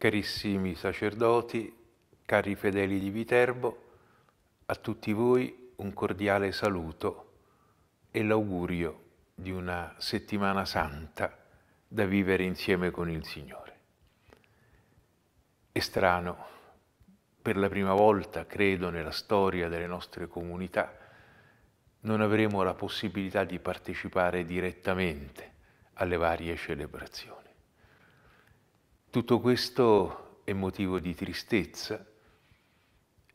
Carissimi sacerdoti, cari fedeli di Viterbo, a tutti voi un cordiale saluto e l'augurio di una settimana santa da vivere insieme con il Signore. È strano, per la prima volta, credo, nella storia delle nostre comunità, non avremo la possibilità di partecipare direttamente alle varie celebrazioni. Tutto questo è motivo di tristezza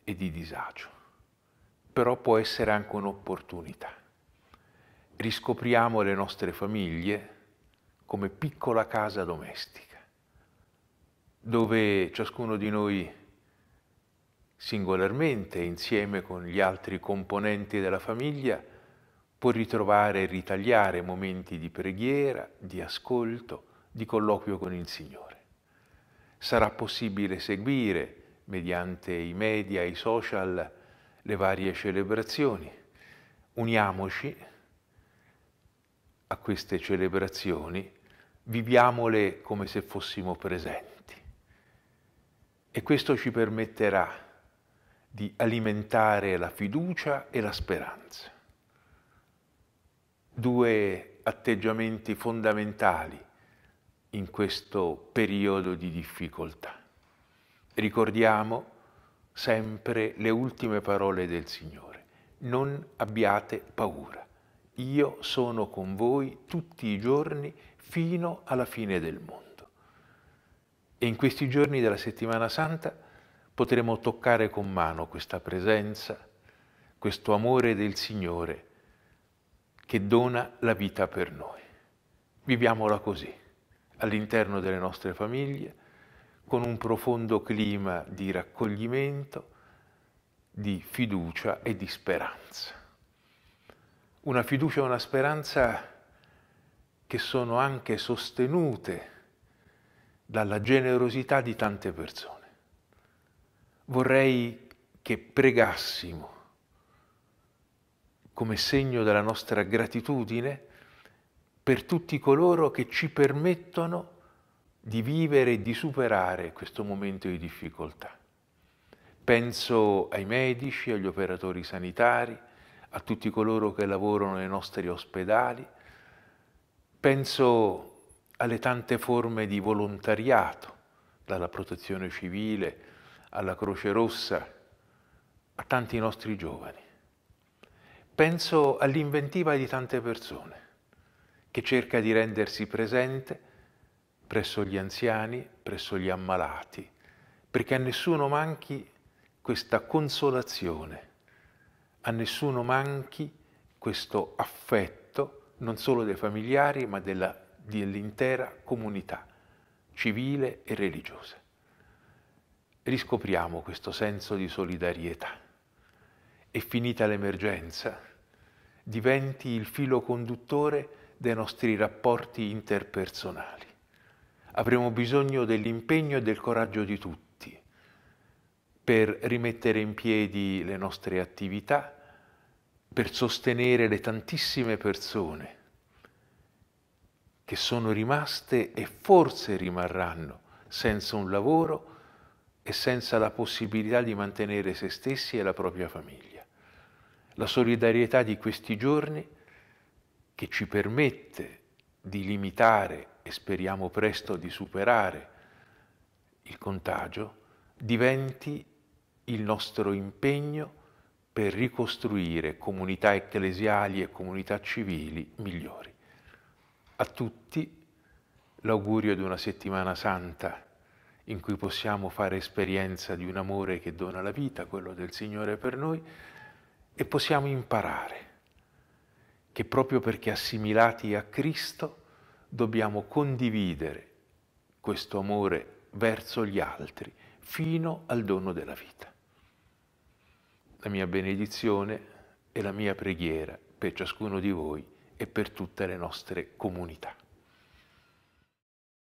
e di disagio, però può essere anche un'opportunità. Riscopriamo le nostre famiglie come piccola casa domestica, dove ciascuno di noi singolarmente, insieme con gli altri componenti della famiglia, può ritrovare e ritagliare momenti di preghiera, di ascolto, di colloquio con il Signore sarà possibile seguire mediante i media i social le varie celebrazioni. Uniamoci a queste celebrazioni, viviamole come se fossimo presenti. E questo ci permetterà di alimentare la fiducia e la speranza. Due atteggiamenti fondamentali in questo periodo di difficoltà. Ricordiamo sempre le ultime parole del Signore. Non abbiate paura. Io sono con voi tutti i giorni fino alla fine del mondo. E in questi giorni della settimana santa potremo toccare con mano questa presenza, questo amore del Signore che dona la vita per noi. Viviamola così all'interno delle nostre famiglie, con un profondo clima di raccoglimento, di fiducia e di speranza. Una fiducia e una speranza che sono anche sostenute dalla generosità di tante persone. Vorrei che pregassimo come segno della nostra gratitudine per tutti coloro che ci permettono di vivere e di superare questo momento di difficoltà. Penso ai medici, agli operatori sanitari, a tutti coloro che lavorano nei nostri ospedali, penso alle tante forme di volontariato, dalla protezione civile alla Croce Rossa, a tanti nostri giovani. Penso all'inventiva di tante persone che cerca di rendersi presente presso gli anziani, presso gli ammalati, perché a nessuno manchi questa consolazione, a nessuno manchi questo affetto non solo dei familiari ma dell'intera comunità civile e religiosa. Riscopriamo questo senso di solidarietà e finita l'emergenza diventi il filo conduttore dei nostri rapporti interpersonali. Avremo bisogno dell'impegno e del coraggio di tutti per rimettere in piedi le nostre attività, per sostenere le tantissime persone che sono rimaste e forse rimarranno senza un lavoro e senza la possibilità di mantenere se stessi e la propria famiglia. La solidarietà di questi giorni che ci permette di limitare e speriamo presto di superare il contagio, diventi il nostro impegno per ricostruire comunità ecclesiali e comunità civili migliori. A tutti l'augurio di una settimana santa in cui possiamo fare esperienza di un amore che dona la vita, quello del Signore per noi, e possiamo imparare che proprio perché assimilati a Cristo dobbiamo condividere questo amore verso gli altri fino al dono della vita. La mia benedizione e la mia preghiera per ciascuno di voi e per tutte le nostre comunità.